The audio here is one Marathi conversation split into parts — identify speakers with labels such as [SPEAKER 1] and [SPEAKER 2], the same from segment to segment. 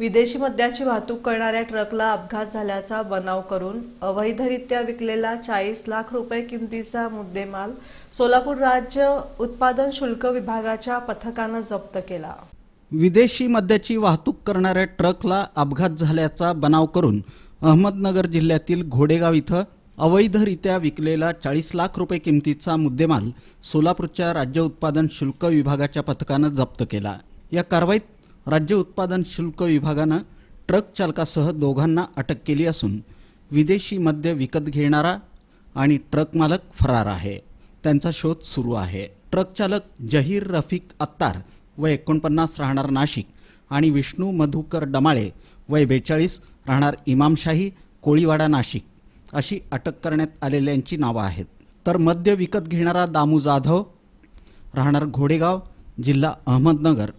[SPEAKER 1] विदेशी मद्याची वाहतूक करणाऱ्या ट्रकला अपघात झाल्याचा बनाव करून अवैधरित्या विकलेला चाळीस लाख रुपये किमतीचा मुद्देमाल सोलापूर राज्य उत्पादन शुल्क विभागाच्या पथकानं जप्त केला विदेशी मद्याची वाहतूक करणाऱ्या ट्रकला अपघात झाल्याचा बनाव करून अहमदनगर जिल्ह्यातील घोडेगाव इथं अवैधरित्या विकलेला चाळीस लाख रुपये किमतीचा मुद्देमाल सोलापूरच्या राज्य उत्पादन शुल्क विभागाच्या पथकानं जप्त केला या कारवाईत राज्य उत्पादन शुल्क विभागानं ट्रक चालकासह दोघांना अटक केली असून विदेशी मद्य विकत घेणारा आणि ट्रक मालक फरार आहे त्यांचा शोध सुरू आहे ट्रक चालक जहीर रफिक अत्तार वय एकोणपन्नास राहणार नाशिक आणि विष्णू मधुकर डमाळे वय बेचाळीस राहणार इमामशाही कोळीवाडा नाशिक अशी अटक करण्यात आलेल्यांची नावं आहेत तर मद्य विकत घेणारा दामू जाधव राहणार घोडेगाव जिल्हा अहमदनगर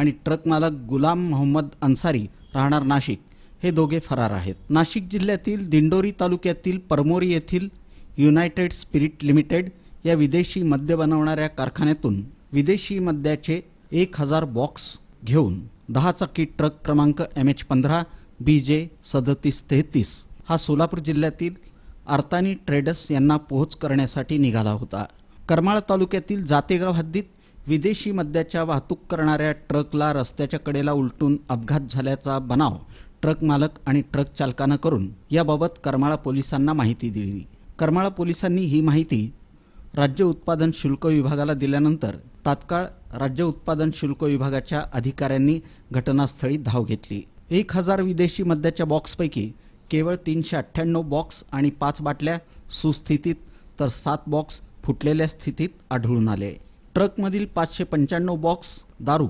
[SPEAKER 1] आणि ट्रक मालक गुलाम मोहम्मद अन्सारी राहणार नाशिक हे दोघे फरार आहेत नाशिक जिल्ह्यातील दिंडोरी तालुक्यातील परमोरी येथील युनायटेड स्पिरिट लिमिटेड या विदेशी मद्य बनवणाऱ्या कारखान्यातून विदेशी मद्याचे एक हजार बॉक्स घेऊन दहा चाकी ट्रक क्रमांक एम एच पंधरा बी जे सदतीस तेहतीस हा सोलापूर जिल्ह्यातील आर्तानी ट्रेडर्स यांना पोहोच करण्यासाठी निघाला होता करमाळा तालुक्यातील जातेगाव हद्दीत विदेशी मद्याच्या वाहतूक करणाऱ्या ट्रकला रस्त्याच्या कडेला उलटून अपघात झाल्याचा बनाव ट्रक मालक आणि ट्रक चालकानं करून याबाबत करमाळा पोलिसांना माहिती दिली करमाळा पोलिसांनी ही माहिती राज्य उत्पादन शुल्क विभागाला दिल्यानंतर तात्काळ राज्य उत्पादन शुल्क विभागाच्या अधिकाऱ्यांनी घटनास्थळी धाव घेतली एक हजार विदेशी मद्याच्या बॉक्सपैकी केवळ तीनशे अठ्ठ्याण्णव बॉक्स आणि पाच बाटल्या सुस्थितीत तर सात बॉक्स फुटलेल्या स्थितीत आढळून आले ट्रकमधील पाचशे पंच्याण्णव बॉक्स दारू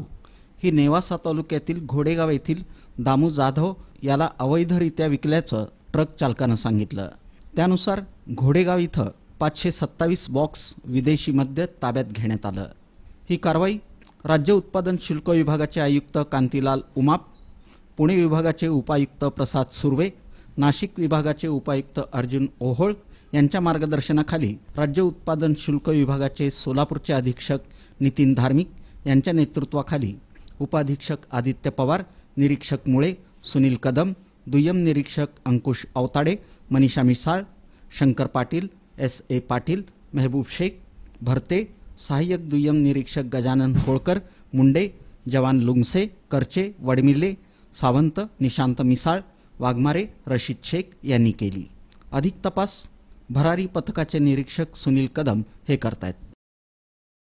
[SPEAKER 1] ही नेवासा तालुक्यातील घोडेगाव येथील दामू जाधव याला अवैधरित्या विकल्याचं ट्रक चालकानं सांगितलं त्यानुसार घोडेगाव इथं पाचशे सत्तावीस बॉक्स विदेशी मद्य ताब्यात घेण्यात आलं ही कारवाई राज्य उत्पादन शुल्क विभागाचे आयुक्त कांतीलाल उमाप पुणे विभागाचे उपायुक्त प्रसाद सुर्वे नाशिक विभागाचे उपायुक्त अर्जुन ओहोळ यांच्या मार्गदर्शनाखाली राज्य उत्पादन शुल्क विभागाचे सोलापूरचे अधीक्षक नितीन धार्मिक यांच्या नेतृत्वाखाली उपाधीक्षक आदित्य पवार निरीक्षक मुळे सुनील कदम दुय्यम निरीक्षक अंकुश अवताडे मनीषा मिसाळ शंकर पाटील एस ए पाटील मेहबूब शेख भरते सहाय्यक दुय्यम निरीक्षक गजानन होळकर मुंडे जवान लुंगसे करचे वडमिले सावंत निशांत मिसाळ वाघमारे रशीद शेख यांनी केली अधिक तपास भरारी पथकाचे निरीक्षक सुनील कदम हे करतायत